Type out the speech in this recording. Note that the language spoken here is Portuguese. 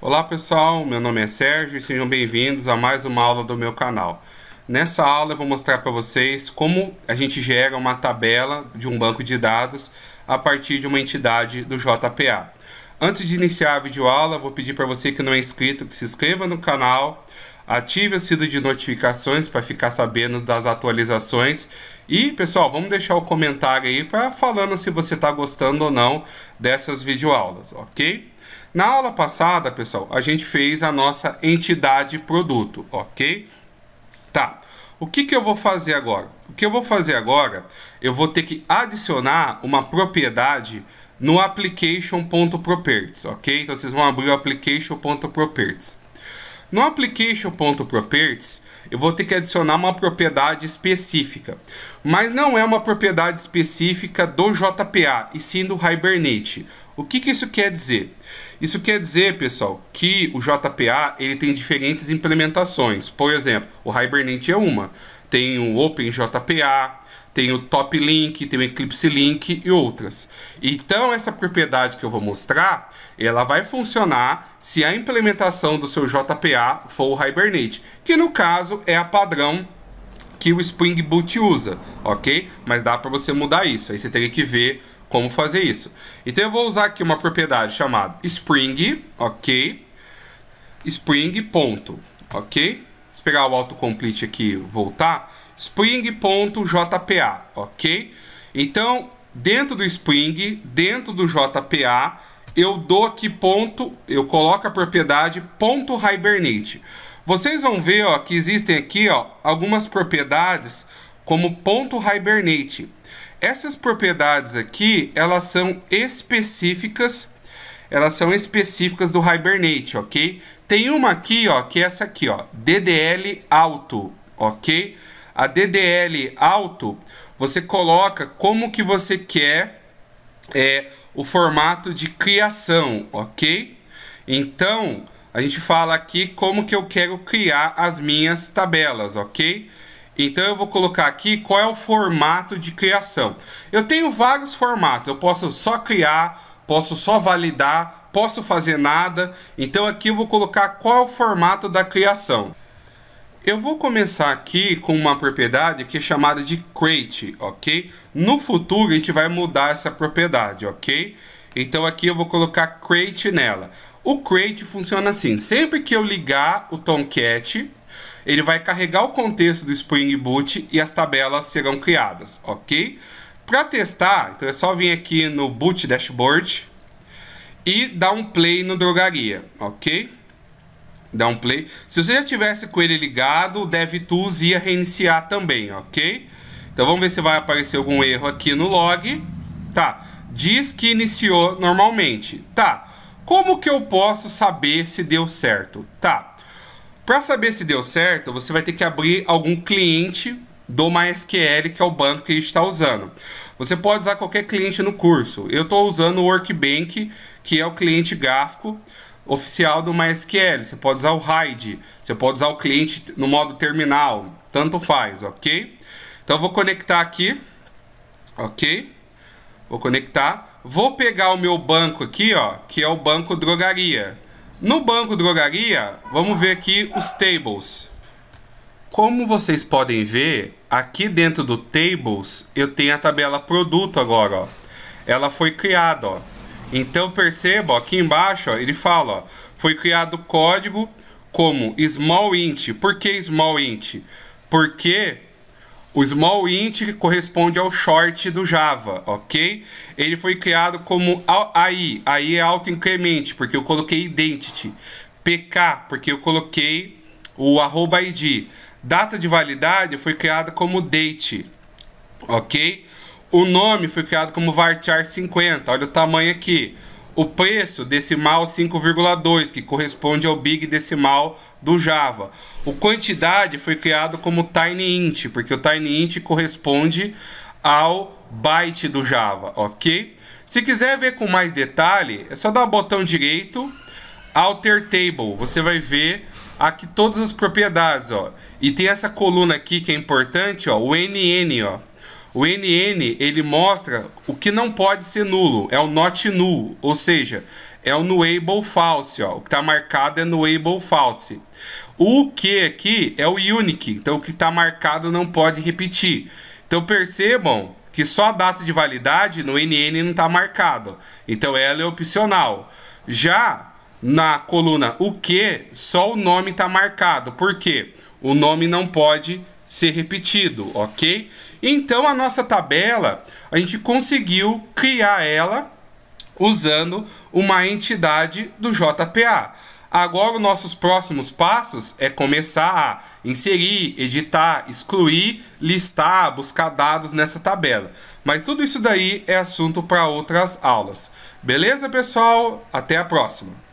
Olá pessoal, meu nome é Sérgio e sejam bem-vindos a mais uma aula do meu canal. Nessa aula eu vou mostrar para vocês como a gente gera uma tabela de um banco de dados a partir de uma entidade do JPA. Antes de iniciar a videoaula, vou pedir para você que não é inscrito que se inscreva no canal, ative o sino de notificações para ficar sabendo das atualizações e, pessoal, vamos deixar o comentário aí para falando se você está gostando ou não dessas videoaulas, ok? Na aula passada, pessoal, a gente fez a nossa entidade produto, ok? Tá. O que, que eu vou fazer agora? O que eu vou fazer agora, eu vou ter que adicionar uma propriedade no application.properties, ok? Então vocês vão abrir o application.properties. No application.properties, eu vou ter que adicionar uma propriedade específica. Mas não é uma propriedade específica do JPA, e sim do Hibernate. O que, que isso quer dizer? Isso quer dizer, pessoal, que o JPA ele tem diferentes implementações. Por exemplo, o Hibernate é uma. Tem o OpenJPA, tem o Top Link, tem o Eclipse Link e outras. Então essa propriedade que eu vou mostrar, ela vai funcionar se a implementação do seu JPA for o Hibernate, que no caso é a padrão que o Spring Boot usa, ok? Mas dá para você mudar isso, aí você teria que ver como fazer isso. Então eu vou usar aqui uma propriedade chamada Spring, ok? Spring ponto, ok? Vou pegar o autocomplete aqui, voltar spring.jpa, ok? Então, dentro do Spring, dentro do JPA, eu dou aqui ponto, eu coloco a propriedade ponto .hibernate. Vocês vão ver ó, que existem aqui ó, algumas propriedades como ponto .hibernate. Essas propriedades aqui, elas são específicas, elas são específicas do Hibernate, ok? Tem uma aqui, ó, que é essa aqui, ó, DDL auto, ok? a DDL alto, você coloca como que você quer é, o formato de criação, ok? Então, a gente fala aqui como que eu quero criar as minhas tabelas, ok? Então eu vou colocar aqui qual é o formato de criação. Eu tenho vários formatos, eu posso só criar, posso só validar, posso fazer nada. Então aqui eu vou colocar qual é o formato da criação. Eu vou começar aqui com uma propriedade que é chamada de crate, ok? No futuro a gente vai mudar essa propriedade, ok? Então aqui eu vou colocar crate nela. O crate funciona assim, sempre que eu ligar o Tomcat, ele vai carregar o contexto do Spring Boot e as tabelas serão criadas, ok? Para testar, então é só vir aqui no Boot Dashboard e dar um play no drogaria, ok? Dá um play. Se você já tivesse com ele ligado, o DevTools ia reiniciar também, ok? Então vamos ver se vai aparecer algum erro aqui no log. Tá, diz que iniciou normalmente. Tá, como que eu posso saber se deu certo? Tá, para saber se deu certo, você vai ter que abrir algum cliente do MySQL, que é o banco que a gente está usando. Você pode usar qualquer cliente no curso. Eu estou usando o Workbank, que é o cliente gráfico oficial do MySQL. Você pode usar o RAID, você pode usar o cliente no modo terminal, tanto faz, ok? Então vou conectar aqui, ok? Vou conectar. Vou pegar o meu banco aqui, ó, que é o banco drogaria. No banco drogaria, vamos ver aqui os tables. Como vocês podem ver, aqui dentro do tables eu tenho a tabela produto agora, ó. Ela foi criada, ó. Então perceba, ó, aqui embaixo, ó, ele fala, ó, foi criado código como small int. Por que small int? Porque o small int corresponde ao short do Java, ok? Ele foi criado como AI, AI é auto-incremente, porque eu coloquei identity. PK, porque eu coloquei o arroba ID. Data de validade foi criada como date, ok? O nome foi criado como Varchar 50, olha o tamanho aqui. O preço decimal 5,2, que corresponde ao big decimal do Java. O quantidade foi criado como tinyint, porque o tinyint corresponde ao byte do Java, ok? Se quiser ver com mais detalhe, é só dar o botão direito, alter table, você vai ver aqui todas as propriedades, ó. E tem essa coluna aqui que é importante, ó, o NN, ó. O NN ele mostra o que não pode ser nulo, é o not null, ou seja, é o nullable false, ó. o que está marcado é nullable false. O que aqui é o unique, então o que está marcado não pode repetir. Então percebam que só a data de validade no NN não está marcado, então ela é opcional. Já na coluna o que, só o nome está marcado, porque o nome não pode repetir ser repetido, ok? Então a nossa tabela, a gente conseguiu criar ela usando uma entidade do JPA. Agora, os nossos próximos passos é começar a inserir, editar, excluir, listar, buscar dados nessa tabela. Mas tudo isso daí é assunto para outras aulas. Beleza, pessoal? Até a próxima!